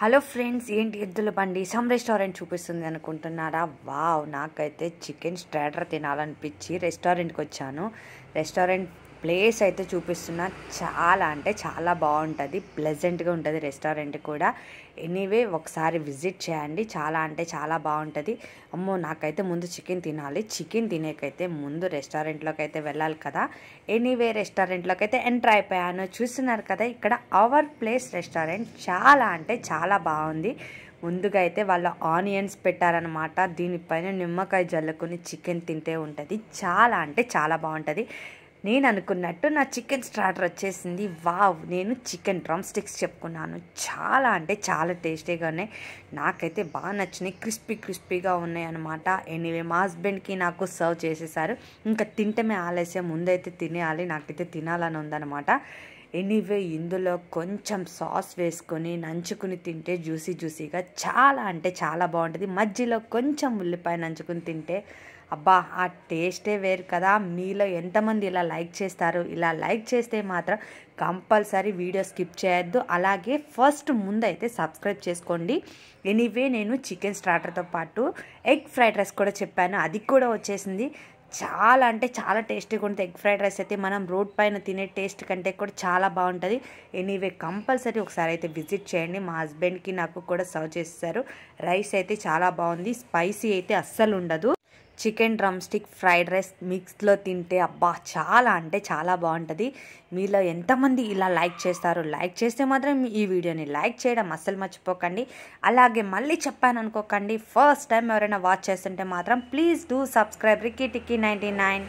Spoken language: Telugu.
హలో ఫ్రెండ్స్ ఏంటి ఎద్దుల బండి సమ్ రెస్టారెంట్ చూపిస్తుంది అనుకుంటున్నారా వావ్ నాకైతే చికెన్ స్ట్రాటర్ తినాలనిపించి రెస్టారెంట్కి వచ్చాను రెస్టారెంట్ ప్లేస్ అయితే చూపిస్తున్నా చాలా అంటే చాలా బాగుంటుంది ప్లెజెంట్గా ఉంటుంది రెస్టారెంట్ కూడా ఎనీవే ఒకసారి విజిట్ చేయండి చాలా అంటే చాలా బాగుంటుంది అమ్మో నాకైతే ముందు చికెన్ తినాలి చికెన్ తినేకైతే ముందు రెస్టారెంట్లోకి అయితే వెళ్ళాలి కదా ఎనీవే రెస్టారెంట్లోకి అయితే ఎంటర్ అయిపోయాను చూస్తున్నారు కదా ఇక్కడ అవర్ ప్లేస్ రెస్టారెంట్ చాలా అంటే చాలా బాగుంది ముందుగా అయితే వాళ్ళ ఆనియన్స్ పెట్టారనమాట దీనిపైన నిమ్మకాయ జల్లుకొని చికెన్ తింటే ఉంటుంది చాలా అంటే చాలా బాగుంటుంది నేను అనుకున్నట్టు నా చికెన్ స్టార్టర్ వచ్చేసింది వావ్ నేను చికెన్ డ్రమ్ స్టిక్స్ చెప్పుకున్నాను చాలా అంటే చాలా టేస్టీగా ఉన్నాయి నాకైతే బాగా నచ్చినాయి క్రిస్పీ క్రిస్పీగా ఉన్నాయి అనమాట ఎనీవే మా హస్బెండ్కి నాకు సర్వ్ చేసేసారు ఇంకా తింటమే ఆలస్యం ముందైతే తినేయాలి నాకైతే తినాలని ఉందనమాట ఎనీవే ఇందులో కొంచెం సాస్ వేసుకొని నంచుకుని తింటే జ్యూసీ జ్యూసీగా చాలా అంటే చాలా బాగుంటుంది మధ్యలో కొంచెం ఉల్లిపాయ నంచుకుని తింటే అబ్బా ఆ టేస్టే వేరు కదా మీలో ఎంతమంది ఇలా లైక్ చేస్తారు ఇలా లైక్ చేస్తే మాత్రం కంపల్సరీ వీడియో స్కిప్ చేయొద్దు అలాగే ఫస్ట్ ముందైతే సబ్స్క్రైబ్ చేసుకోండి ఎనీవే నేను చికెన్ స్టార్టర్తో పాటు ఎగ్ ఫ్రైడ్ రైస్ కూడా చెప్పాను అది కూడా వచ్చేసింది చాలా అంటే చాలా టేస్టీగా ఉంటుంది ఎగ్ ఫ్రైడ్ రైస్ అయితే మనం రోడ్ పైన తినే టేస్ట్ కంటే కూడా చాలా బాగుంటుంది ఎనీవే కంపల్సరీ ఒకసారి అయితే విజిట్ చేయండి మా హస్బెండ్కి నాకు కూడా సర్వ్ చేస్తారు రైస్ అయితే చాలా బాగుంది స్పైసీ అయితే అస్సలు ఉండదు chicken drumstick fried rice మిక్స్లో తింటే అబ్బా చాలా అంటే చాలా బాగుంటుంది మీలో ఎంతమంది ఇలా లైక్ చేస్తారు లైక్ చేస్తే మాత్రం ఈ వీడియోని లైక్ చేయడం అస్సలు మర్చిపోకండి అలాగే మళ్ళీ చెప్పాను అనుకోకండి ఫస్ట్ టైం ఎవరైనా వాచ్ చేస్తుంటే మాత్రం please do subscribe Ricky Tikki ninety nine